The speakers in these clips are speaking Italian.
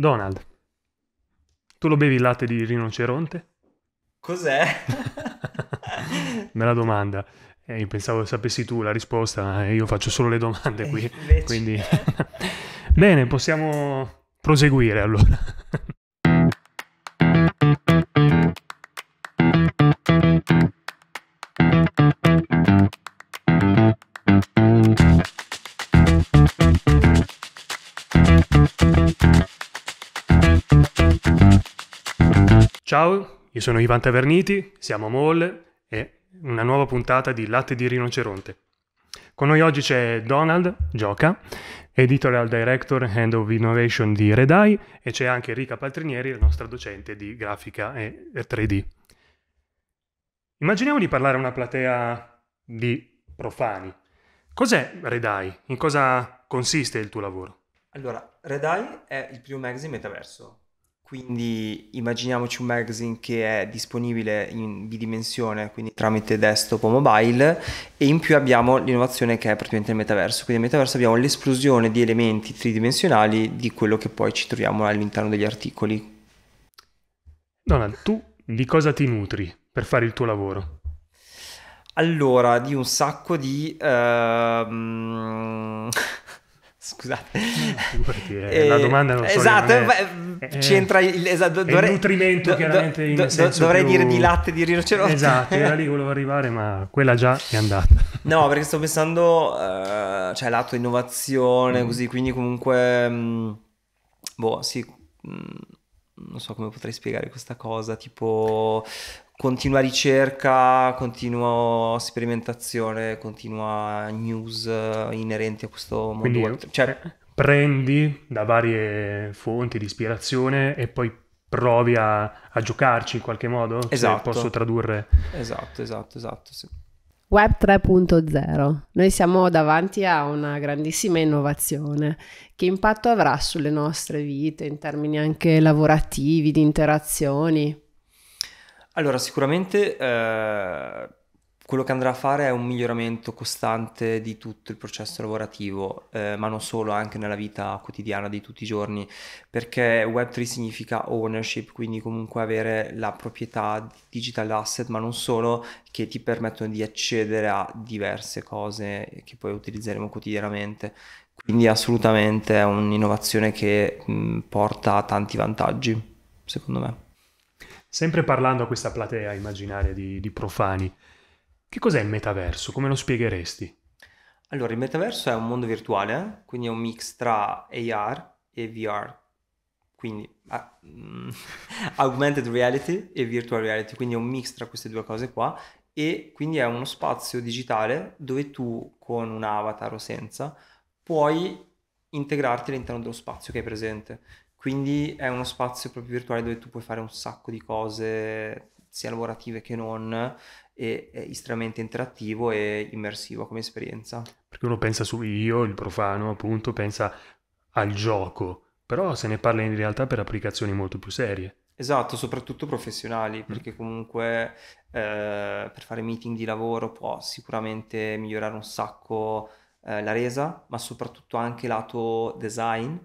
Donald, tu lo bevi il latte di rinoceronte? Cos'è? Bella domanda. Eh, io pensavo sapessi tu la risposta, ma io faccio solo le domande eh, qui. Quindi... Bene, possiamo proseguire allora. Ciao, io sono Ivan Taverniti, siamo Molle e una nuova puntata di Latte di Rinoceronte. Con noi oggi c'è Donald Gioca, editorial director and of innovation di Redai e c'è anche Rica Paltrinieri, la nostra docente di grafica e 3D. Immaginiamo di parlare a una platea di profani. Cos'è Redai? In cosa consiste il tuo lavoro? Allora, Redai è il primo magazine metaverso quindi immaginiamoci un magazine che è disponibile in bidimensione, quindi tramite desktop o mobile, e in più abbiamo l'innovazione che è praticamente il metaverso. Quindi nel metaverso abbiamo l'esplosione di elementi tridimensionali di quello che poi ci troviamo all'interno degli articoli. Donald, tu di cosa ti nutri per fare il tuo lavoro? Allora, di un sacco di... Uh... Scusate, Figurati, eh, la eh, domanda non so esatto, è... c'entra il, esatto, dovrei, il nutrimento, chiaramente. Do, do, dovrei più... dire di latte di rinoceronte. Esatto, era lì volevo arrivare, ma quella già è andata. No, perché sto pensando, uh, cioè, lato innovazione, mm. così quindi, comunque, mh, mm, boh, sì. Mh, mm, non so come potrei spiegare questa cosa, tipo continua ricerca, continua sperimentazione, continua news eh, inerenti a questo mondo. Quindi, cioè... Eh, prendi da varie fonti di ispirazione e poi provi a, a giocarci in qualche modo, esatto. posso tradurre. Esatto, esatto, esatto, sì. Web 3.0. Noi siamo davanti a una grandissima innovazione. Che impatto avrà sulle nostre vite in termini anche lavorativi, di interazioni? Allora, sicuramente eh, quello che andrà a fare è un miglioramento costante di tutto il processo lavorativo, eh, ma non solo, anche nella vita quotidiana di tutti i giorni, perché Web3 significa ownership, quindi comunque avere la proprietà di digital asset, ma non solo, che ti permettono di accedere a diverse cose che poi utilizzeremo quotidianamente. Quindi assolutamente è un'innovazione che mh, mm, porta tanti vantaggi, secondo me. Sempre parlando a questa platea immaginaria di, di profani, che cos'è il metaverso? Come lo spiegheresti? Allora, il metaverso è un mondo virtuale, eh? quindi è un mix tra AR e VR, quindi a- mm, augmented reality e virtual reality, quindi è un mix tra queste due cose qua e quindi è uno spazio digitale dove tu con un avatar o senza puoi integrarti all'interno dello spazio che hai presente. Quindi è uno spazio proprio virtuale dove tu puoi fare un sacco di cose, sia lavorative che non, e è estremamente interattivo e immersivo come esperienza. Perché uno pensa su io, il profano, appunto, pensa al gioco, però se ne parla in realtà per applicazioni molto più serie. Esatto, soprattutto professionali, mm. perché comunque eh, per fare meeting di lavoro può sicuramente migliorare un sacco eh, la resa, ma soprattutto anche lato design,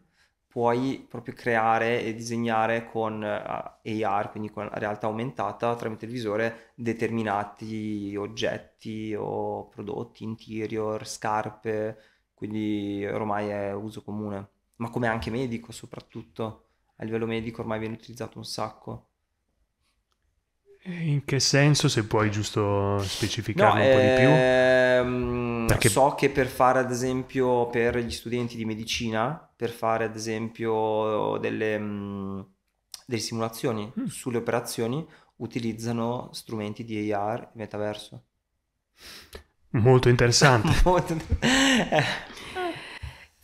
puoi proprio creare e disegnare con eh, AR, quindi con realtà aumentata tramite il visore, determinati oggetti o prodotti, interior, scarpe, quindi ormai è uso comune, ma come anche medico soprattutto, a livello medico ormai viene utilizzato un sacco. In che senso, se puoi giusto specificarlo no, un po' di più? Ehm, Ehm, Perché... So che per fare ad esempio per gli studenti di medicina, per fare ad esempio delle, mm, delle simulazioni mm. sulle operazioni, utilizzano strumenti di AR, metaverso. Molto interessante. Molto... eh.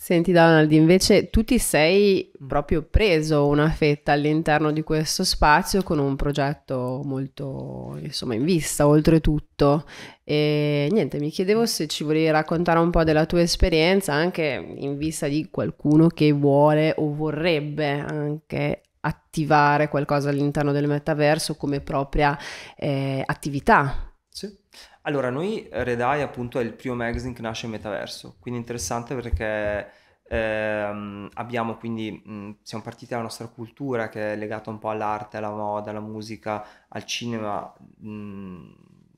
Senti Donald, invece tu ti sei mm. proprio preso una fetta all'interno di questo spazio con un progetto molto insomma, in vista oltretutto e niente, mi chiedevo se ci volevi raccontare un po' della tua esperienza anche in vista di qualcuno che vuole o vorrebbe anche attivare qualcosa all'interno del metaverso come propria eh, attività allora, noi eh, Redai appunto è il primo magazine che nasce in metaverso, quindi interessante perché ehm, abbiamo quindi, mh, mm, siamo partiti dalla nostra cultura che è legata un po' all'arte, alla moda, alla musica, al cinema, mh, mm,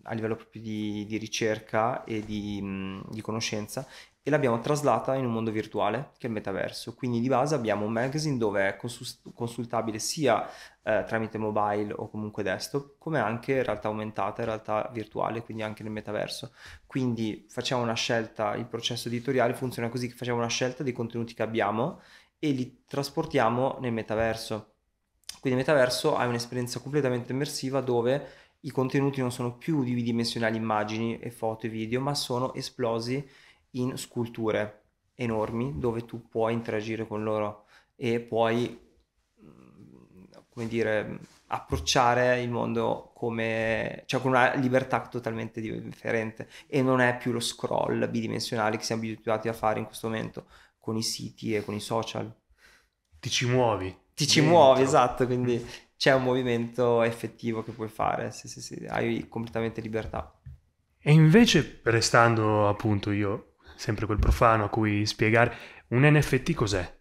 a livello proprio di, di ricerca e di, mh, mm, di conoscenza e l'abbiamo traslata in un mondo virtuale che è il metaverso. Quindi di base abbiamo un magazine dove è consultabile sia eh, tramite mobile o comunque desktop, come anche realtà aumentata e realtà virtuale, quindi anche nel metaverso. Quindi facciamo una scelta, il processo editoriale funziona così che facciamo una scelta dei contenuti che abbiamo e li trasportiamo nel metaverso. Quindi il metaverso ha un'esperienza completamente immersiva dove i contenuti non sono più bidimensionali immagini e foto e video, ma sono esplosi in sculture enormi dove tu puoi interagire con loro e puoi mm, come dire, approcciare il mondo come, cioè con una libertà totalmente differente e non è più lo scroll bidimensionale che siamo abituati a fare in questo momento con i siti e con i social. Ti ci muovi. Ti ci dentro. muovi, esatto, quindi mm. c'è un movimento effettivo che puoi fare, se, sì, sì, hai completamente libertà. E invece, restando appunto io sempre quel profano a cui spiegare, un NFT cos'è?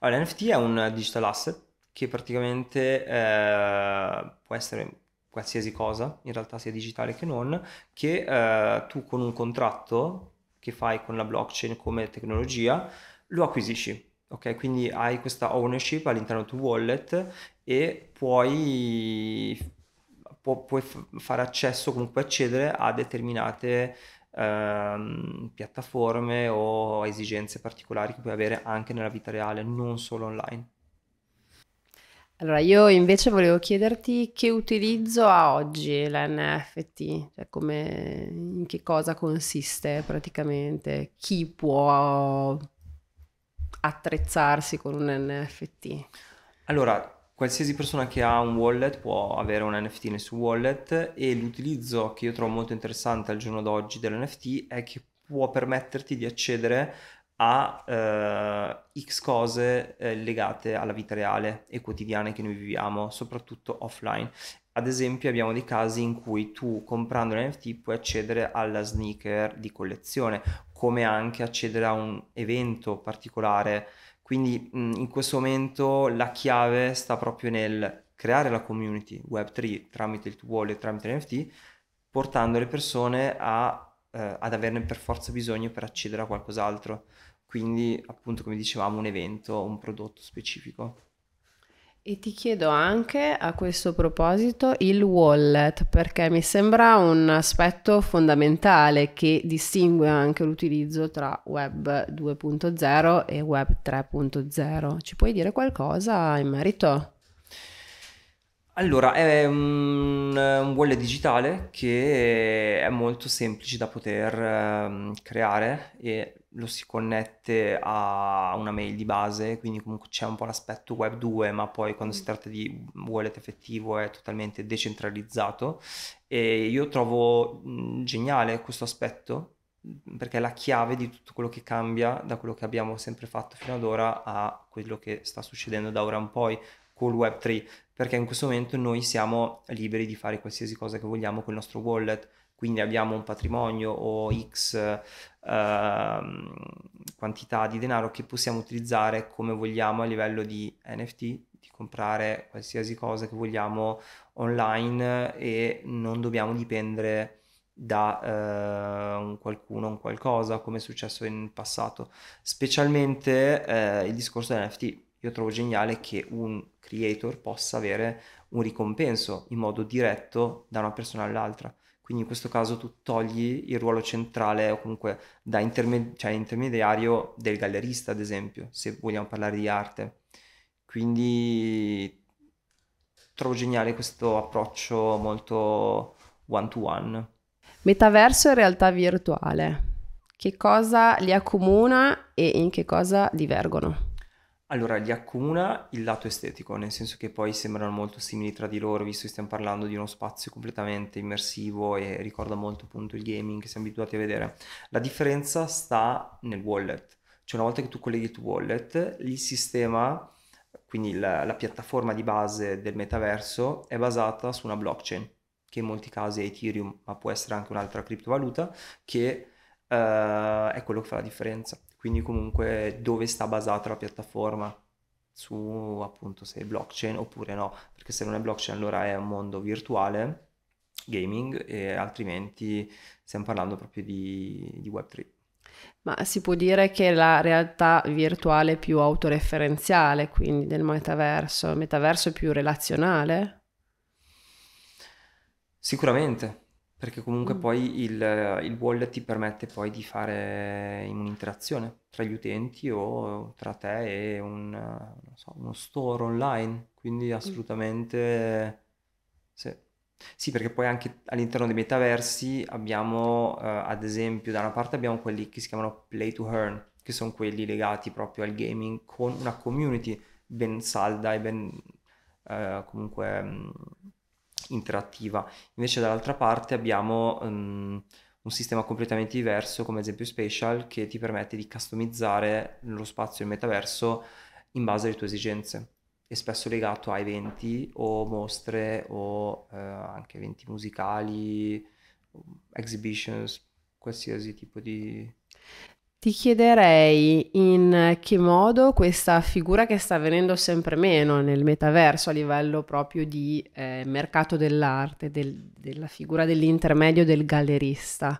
Allora, NFT è un digital asset che praticamente eh, può essere qualsiasi cosa, in realtà sia digitale che non, che eh, tu con un contratto che fai con la blockchain come tecnologia lo acquisisci. Ok, quindi hai questa ownership all'interno del tuo wallet e puoi, pu- puoi fare accesso, comunque accedere a determinate Ehm, piattaforme o esigenze particolari che puoi avere anche nella vita reale, non solo online. Allora, io invece volevo chiederti che utilizzo ha oggi l'NFT, cioè come, in che cosa consiste praticamente, chi può attrezzarsi con un NFT? Allora, qualsiasi persona che ha un wallet può avere un NFT nel suo wallet e l'utilizzo che io trovo molto interessante al giorno d'oggi dell'NFT è che può permetterti di accedere a eh, X cose eh, legate alla vita reale e quotidiana che noi viviamo, soprattutto offline. Ad esempio abbiamo dei casi in cui tu comprando l'NFT puoi accedere alla sneaker di collezione, come anche accedere a un evento particolare quindi mh, mm, in questo momento la chiave sta proprio nel creare la community Web3 tramite il tuo wallet, tramite l'NFT, portando le persone a, eh, ad averne per forza bisogno per accedere a qualcos'altro. Quindi appunto come dicevamo un evento, un prodotto specifico. E ti chiedo anche a questo proposito il wallet, perché mi sembra un aspetto fondamentale che distingue anche l'utilizzo tra web 2.0 e web 3.0. Ci puoi dire qualcosa in merito? Allora, è un, un wall digitale che è molto semplice da poter ehm, creare e lo si connette a una mail di base, quindi comunque c'è un po' l'aspetto web 2, ma poi quando si mm. tratta di wallet effettivo è totalmente decentralizzato e io trovo mh, mm, geniale questo aspetto perché è la chiave di tutto quello che cambia da quello che abbiamo sempre fatto fino ad ora a quello che sta succedendo da ora in poi, col Web3, perché in questo momento noi siamo liberi di fare qualsiasi cosa che vogliamo con il nostro wallet, quindi abbiamo un patrimonio o X eh, quantità di denaro che possiamo utilizzare come vogliamo a livello di NFT, di comprare qualsiasi cosa che vogliamo online e non dobbiamo dipendere da eh, un qualcuno, un qualcosa, come è successo in passato, specialmente eh, il discorso dell'NFT io trovo geniale che un creator possa avere un ricompenso in modo diretto da una persona all'altra. Quindi in questo caso tu togli il ruolo centrale o comunque da interme- cioè intermediario del gallerista, ad esempio, se vogliamo parlare di arte. Quindi trovo geniale questo approccio molto one to one. Metaverso e realtà virtuale. Che cosa li accomuna e in che cosa divergono? Allora, li accomuna il lato estetico, nel senso che poi sembrano molto simili tra di loro, visto che stiamo parlando di uno spazio completamente immersivo e ricorda molto appunto il gaming che siamo abituati a vedere. La differenza sta nel wallet, cioè una volta che tu colleghi il tuo wallet, il sistema, quindi la, la piattaforma di base del metaverso, è basata su una blockchain, che in molti casi è Ethereum, ma può essere anche un'altra criptovaluta, che eh, è quello che fa la differenza quindi comunque dove sta basata la piattaforma su appunto se è blockchain oppure no, perché se non è blockchain allora è un mondo virtuale, gaming e altrimenti stiamo parlando proprio di, di Web3. Ma si può dire che la realtà virtuale è più autoreferenziale, quindi del metaverso, il metaverso è più relazionale? Sicuramente, perché comunque mm. poi il, il, wallet ti permette poi di fare un'interazione tra gli utenti o tra te e un, so, uno store online, quindi mm. assolutamente sì. sì. perché poi anche all'interno dei metaversi abbiamo, eh, ad esempio, da una parte abbiamo quelli che si chiamano play to earn, che sono quelli legati proprio al gaming con una community ben salda e ben eh, comunque mm, interattiva. Invece dall'altra parte abbiamo um, un sistema completamente diverso, come ad esempio Spatial, che ti permette di customizzare lo spazio il metaverso in base alle tue esigenze. È spesso legato a eventi o mostre o eh, anche eventi musicali, ehm, exhibitions, qualsiasi tipo di... Ti chiederei in che modo questa figura che sta venendo sempre meno nel metaverso a livello proprio di eh, mercato dell'arte, del, della figura dell'intermedio del gallerista,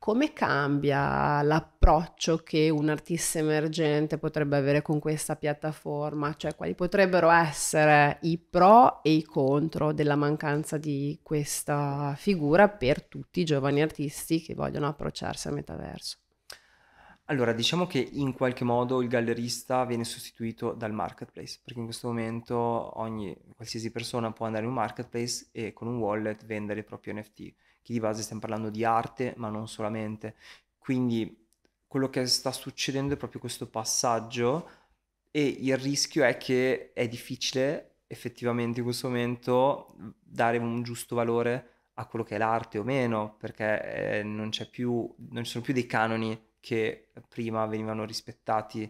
come cambia l'approccio che un artista emergente potrebbe avere con questa piattaforma? Cioè quali potrebbero essere i pro e i contro della mancanza di questa figura per tutti i giovani artisti che vogliono approcciarsi al metaverso? Allora, diciamo che in qualche modo il gallerista viene sostituito dal marketplace, perché in questo momento ogni, qualsiasi persona può andare in un marketplace e con un wallet vendere il proprio NFT, che di base stiamo parlando di arte, ma non solamente. Quindi quello che sta succedendo è proprio questo passaggio e il rischio è che è difficile effettivamente in questo momento dare un giusto valore a quello che è l'arte o meno, perché eh, non, più, non ci sono più dei canoni che prima venivano rispettati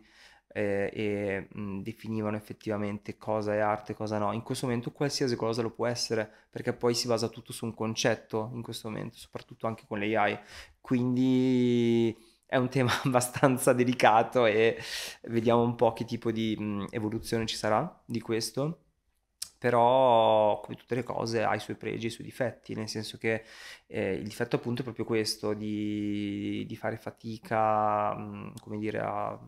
eh, e mh, definivano effettivamente cosa è arte e cosa no. In questo momento qualsiasi cosa lo può essere, perché poi si basa tutto su un concetto in questo momento, soprattutto anche con l'AI. Quindi è un tema abbastanza delicato e vediamo un po' che tipo di mh, evoluzione ci sarà di questo però come tutte le cose ha i suoi pregi e i suoi difetti, nel senso che eh, il difetto appunto è proprio questo di, di fare fatica, mh, come dire, a,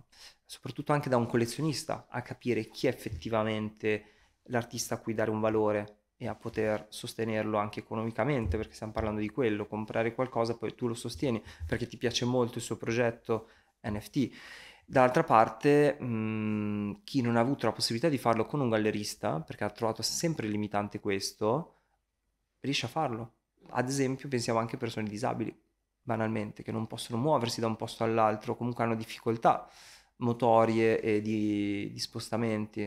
soprattutto anche da un collezionista, a capire chi è effettivamente l'artista a cui dare un valore e a poter sostenerlo anche economicamente, perché stiamo parlando di quello, comprare qualcosa poi tu lo sostieni perché ti piace molto il suo progetto NFT Dall'altra parte, mh, mm, chi non ha avuto la possibilità di farlo con un gallerista, perché ha trovato sempre limitante questo, riesce a farlo. Ad esempio, pensiamo anche a persone disabili, banalmente, che non possono muoversi da un posto all'altro, comunque hanno difficoltà motorie e di, di spostamenti.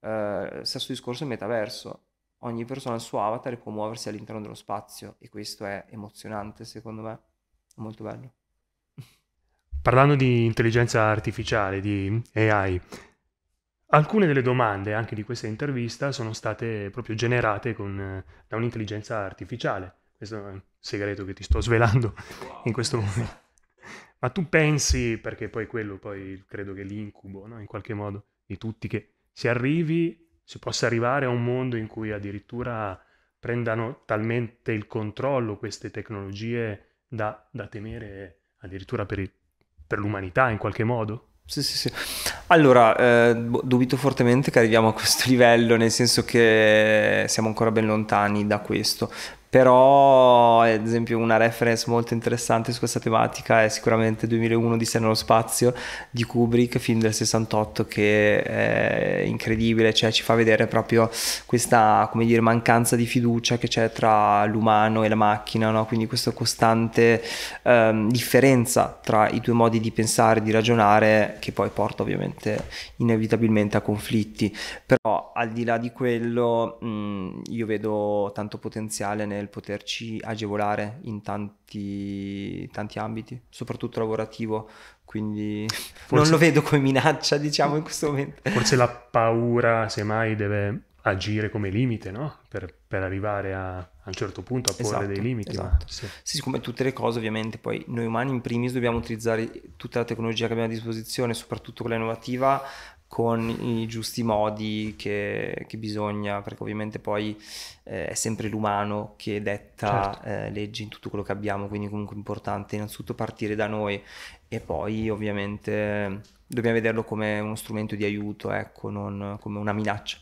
Uh, stesso discorso in metaverso. Ogni persona il suo avatar può muoversi all'interno dello spazio e questo è emozionante, secondo me. Molto bello parlando di intelligenza artificiale, di AI, alcune delle domande anche di questa intervista sono state proprio generate con, eh, da un'intelligenza artificiale. Questo è un segreto che ti sto svelando in questo momento. Ma tu pensi, perché poi quello poi credo che l'incubo, no? in qualche modo, di tutti, che si arrivi, si possa arrivare a un mondo in cui addirittura prendano talmente il controllo queste tecnologie da, da temere addirittura per il per l'umanità in qualche modo. Sì, sì, sì. Allora, eh, boh, dubito fortemente che arriviamo a questo livello, nel senso che siamo ancora ben lontani da questo, però ad esempio una reference molto interessante su questa tematica è sicuramente 2001 di Se nello spazio di Kubrick, film del 68 che è incredibile, cioè ci fa vedere proprio questa come dire, mancanza di fiducia che c'è tra l'umano e la macchina, no? quindi questa costante ehm, differenza tra i due modi di pensare, di ragionare che poi porta ovviamente inevitabilmente a conflitti, però al di là di quello mh, io vedo tanto potenziale nel nel poterci agevolare in tanti, tanti ambiti, soprattutto lavorativo, quindi forse, non lo vedo come minaccia, diciamo, in questo momento. Forse la paura, semmai, deve agire come limite, no? Per, per arrivare a, a, un certo punto a porre esatto, dei limiti. Esatto. Ma, sì. sì, come tutte le cose, ovviamente, poi noi umani in primis dobbiamo utilizzare tutta la tecnologia che abbiamo a disposizione, soprattutto quella innovativa, con i giusti modi che, che bisogna, perché ovviamente poi eh, è sempre l'umano che detta certo. eh, leggi in tutto quello che abbiamo, quindi comunque è importante innanzitutto partire da noi e poi ovviamente dobbiamo vederlo come uno strumento di aiuto, ecco, non come una minaccia.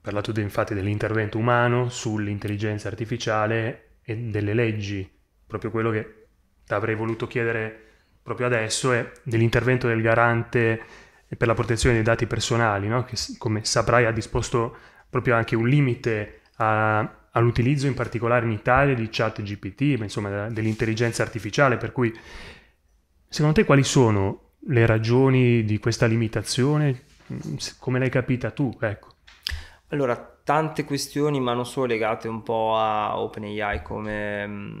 Parlato infatti dell'intervento umano sull'intelligenza artificiale e delle leggi, proprio quello che ti avrei voluto chiedere proprio adesso è dell'intervento del garante e per la protezione dei dati personali, no? che come saprai ha disposto proprio anche un limite a, all'utilizzo in particolare in Italia di chat GPT, ma insomma dell'intelligenza artificiale, per cui secondo te quali sono le ragioni di questa limitazione? Mm, come l'hai capita tu? Ecco. Allora, tante questioni, ma non solo legate un po' a OpenAI come mm,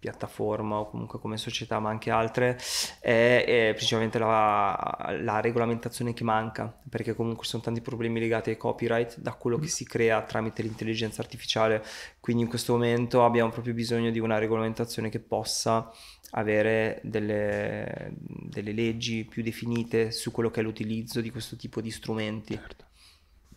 piattaforma o comunque come società ma anche altre è, è principalmente la, la, regolamentazione che manca perché comunque sono tanti problemi legati ai copyright da quello che si crea tramite l'intelligenza artificiale quindi in questo momento abbiamo proprio bisogno di una regolamentazione che possa avere delle, delle leggi più definite su quello che è l'utilizzo di questo tipo di strumenti certo.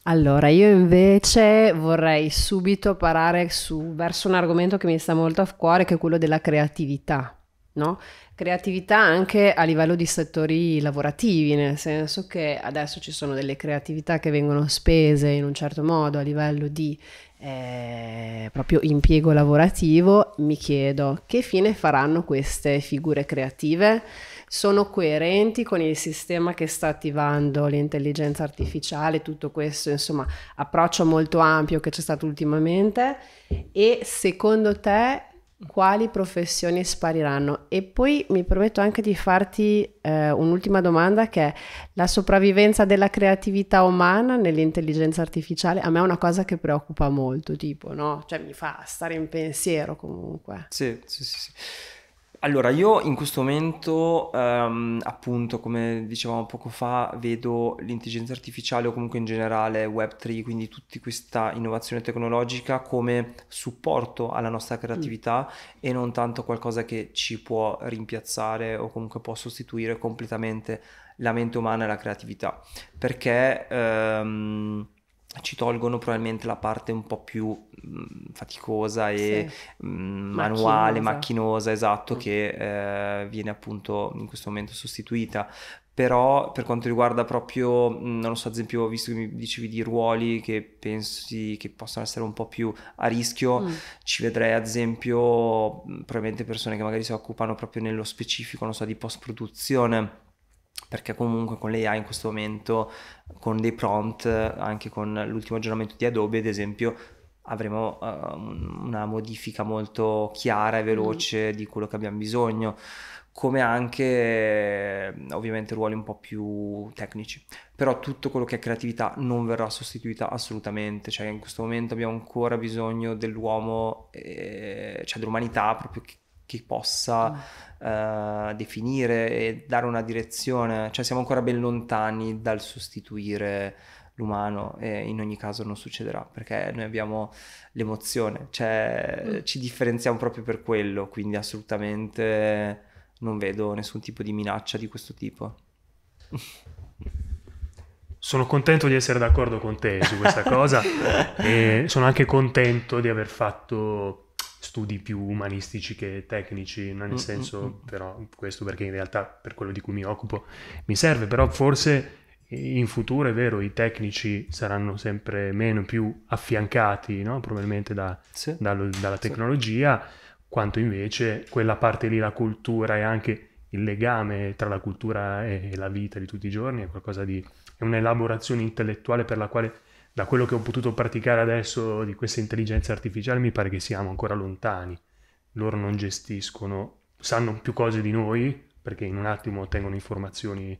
Allora, io invece vorrei subito parare su, verso un argomento che mi sta molto a cuore, che è quello della creatività, no? Creatività anche a livello di settori lavorativi, nel senso che adesso ci sono delle creatività che vengono spese in un certo modo a livello di eh, proprio impiego lavorativo. Mi chiedo che fine faranno queste figure creative? sono coerenti con il sistema che sta attivando l'intelligenza artificiale, tutto questo, insomma, approccio molto ampio che c'è stato ultimamente e secondo te quali professioni spariranno? E poi mi permetto anche di farti eh, un'ultima domanda che è la sopravvivenza della creatività umana nell'intelligenza artificiale. A me è una cosa che preoccupa molto, tipo, no? Cioè mi fa stare in pensiero comunque. Sì, sì, sì. sì. Allora, io in questo momento, ehm, appunto, come dicevamo poco fa, vedo l'intelligenza artificiale o comunque in generale Web3, quindi tutta questa innovazione tecnologica come supporto alla nostra mm. creatività mm. e non tanto qualcosa che ci può rimpiazzare o comunque può sostituire completamente la mente umana e la creatività. Perché... Ehm, ci tolgono probabilmente la parte un po' più mh, mm, faticosa e sì. mh, mm, manuale, macchinosa, esatto, mm. che eh, viene appunto in questo momento sostituita. Però per quanto riguarda proprio, mm, non lo so, ad esempio, visto che mi dicevi di ruoli che pensi che possano essere un po' più a rischio, mm. ci vedrei ad esempio probabilmente persone che magari si occupano proprio nello specifico, non so, di post-produzione perché comunque con l'AI in questo momento, con dei prompt, anche con l'ultimo aggiornamento di Adobe, ad esempio, avremo uh, una modifica molto chiara e mm. veloce mm. di quello che abbiamo bisogno come anche eh, ovviamente ruoli un po' più tecnici però tutto quello che è creatività non verrà sostituita assolutamente cioè in questo momento abbiamo ancora bisogno dell'uomo eh, cioè dell'umanità proprio che, chi possa uh, definire e dare una direzione, cioè siamo ancora ben lontani dal sostituire l'umano e in ogni caso non succederà perché noi abbiamo l'emozione, cioè mm. ci differenziamo proprio per quello, quindi assolutamente non vedo nessun tipo di minaccia di questo tipo. Sono contento di essere d'accordo con te su questa cosa e sono anche contento di aver fatto studi più umanistici che tecnici, nel mm, mm, senso mm. però questo perché in realtà per quello di cui mi occupo mi serve, però forse in futuro è vero i tecnici saranno sempre meno più affiancati no? probabilmente da, sì. dallo, dalla tecnologia, sì. quanto invece quella parte lì, la cultura e anche il legame tra la cultura e la vita di tutti i giorni è qualcosa di... è un'elaborazione intellettuale per la quale da quello che ho potuto praticare adesso di questa intelligenza artificiale mi pare che siamo ancora lontani. Loro non gestiscono, sanno più cose di noi, perché in un attimo ottengono informazioni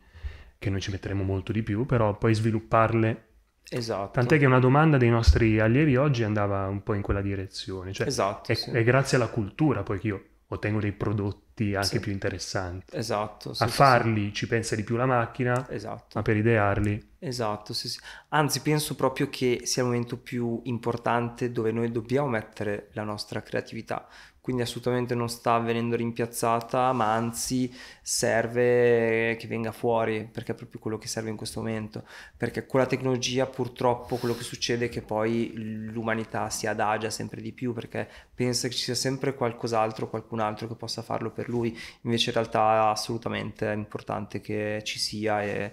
che noi ci metteremo molto di più, però poi svilupparle Esatto. Tant'è che una domanda dei nostri allievi oggi andava un po' in quella direzione. Cioè esatto. È, sì. è grazie alla cultura poi che io ottengo dei prodotti prodotti anche sì. più interessanti. Esatto. Sì, a farli sì. ci pensa di più la macchina, esatto. ma per idearli... Esatto, sì, sì. Anzi, penso proprio che sia il momento più importante dove noi dobbiamo mettere la nostra creatività quindi assolutamente non sta venendo rimpiazzata, ma anzi serve che venga fuori, perché è proprio quello che serve in questo momento, perché con la tecnologia purtroppo quello che succede è che poi l'umanità si adagia sempre di più, perché pensa che ci sia sempre qualcos'altro, qualcun altro che possa farlo per lui, invece in realtà assolutamente è importante che ci sia e,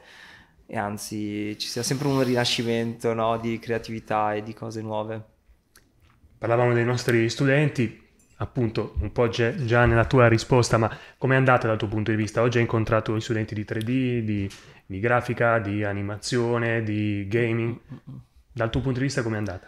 e anzi ci sia sempre un rinascimento no, di creatività e di cose nuove. Parlavamo dei nostri studenti, appunto un po' già nella tua risposta, ma com'è andata dal tuo punto di vista? Oggi hai incontrato studenti di 3D, di, di grafica, di animazione, di gaming. Mm, mm, mm. Dal tuo punto di vista com'è andata?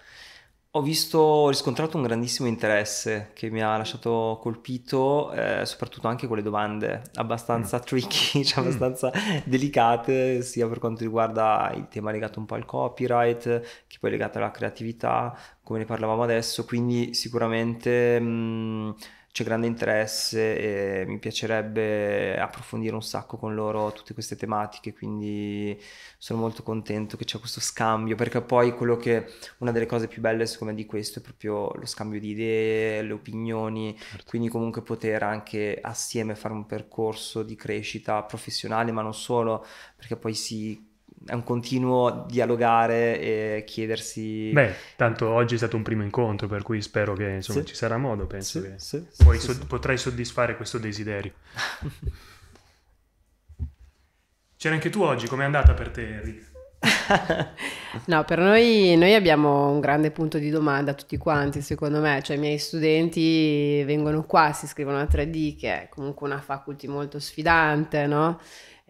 Ho visto, ho riscontrato un grandissimo interesse che mi ha lasciato colpito, eh, soprattutto anche con le domande abbastanza mm. tricky, cioè mm. abbastanza mm. delicate, sia per quanto riguarda il tema legato un po' al copyright, che poi legato alla creatività, come ne parlavamo adesso, quindi sicuramente... Mh, mm, c'è grande interesse e mi piacerebbe approfondire un sacco con loro tutte queste tematiche, quindi sono molto contento che c'è questo scambio, perché poi quello che una delle cose più belle secondo me di questo è proprio lo scambio di idee, le opinioni, certo. quindi comunque poter anche assieme fare un percorso di crescita professionale, ma non solo, perché poi si è un continuo dialogare e chiedersi. Beh, tanto oggi è stato un primo incontro, per cui spero che insomma, sì. ci sarà modo, penso sì, che sì, poi so- potrai soddisfare questo desiderio. C'era anche tu oggi, com'è andata per te, Rick? no, per noi, noi, abbiamo un grande punto di domanda tutti quanti, secondo me, cioè i miei studenti vengono qua, si iscrivono a 3D, che è comunque una faculty molto sfidante, no?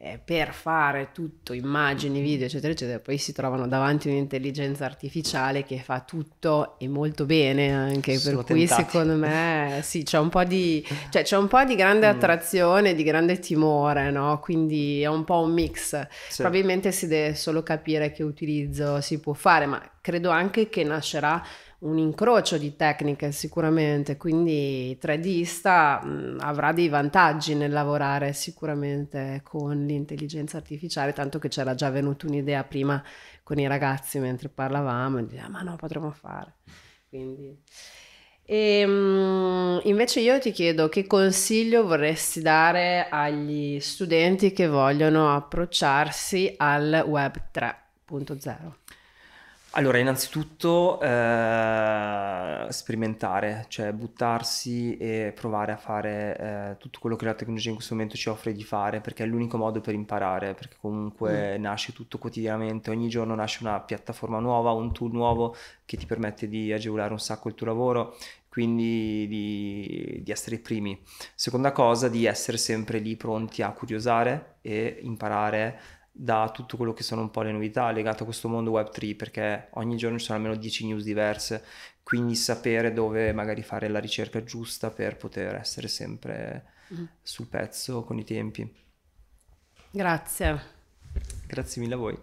Eh, per fare tutto, immagini, mm-hmm. video, eccetera, eccetera, poi si trovano davanti un'intelligenza artificiale che fa tutto e molto bene anche, Sono per cui secondo me sì, c'è un po' di, cioè, c'è un po di grande mm. attrazione, di grande timore, no? quindi è un po' un mix, sì. probabilmente si deve solo capire che utilizzo si può fare, ma credo anche che nascerà un incrocio di tecniche sicuramente, quindi 3Dista mm, avrà dei vantaggi nel lavorare sicuramente con l'intelligenza artificiale, tanto che c'era già venuta un'idea prima con i ragazzi mentre parlavamo, e dicevamo ma no, potremmo fare. Quindi... E, ehm, invece io ti chiedo che consiglio vorresti dare agli studenti che vogliono approcciarsi al Web 3.0? Allora, innanzitutto eh, sperimentare, cioè buttarsi e provare a fare eh, tutto quello che la tecnologia in questo momento ci offre di fare, perché è l'unico modo per imparare, perché comunque mm. nasce tutto quotidianamente, ogni giorno nasce una piattaforma nuova, un tool nuovo che ti permette di agevolare un sacco il tuo lavoro, quindi di, di essere i primi. Seconda cosa, di essere sempre lì pronti a curiosare e imparare da tutto quello che sono un po' le novità legate a questo mondo Web3 perché ogni giorno ci sono almeno 10 news diverse, quindi sapere dove magari fare la ricerca giusta per poter essere sempre mm. sul pezzo con i tempi. Grazie. Grazie mille a voi.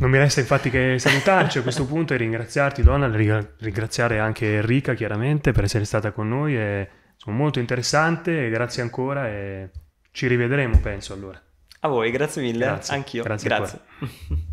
Non mi resta infatti che salutarci a questo punto e ringraziarti Donald, ringraziare anche Enrica chiaramente per essere stata con noi, è molto interessante, grazie ancora e ci rivedremo penso allora voi, grazie mille, grazie. anch'io. Grazie. grazie.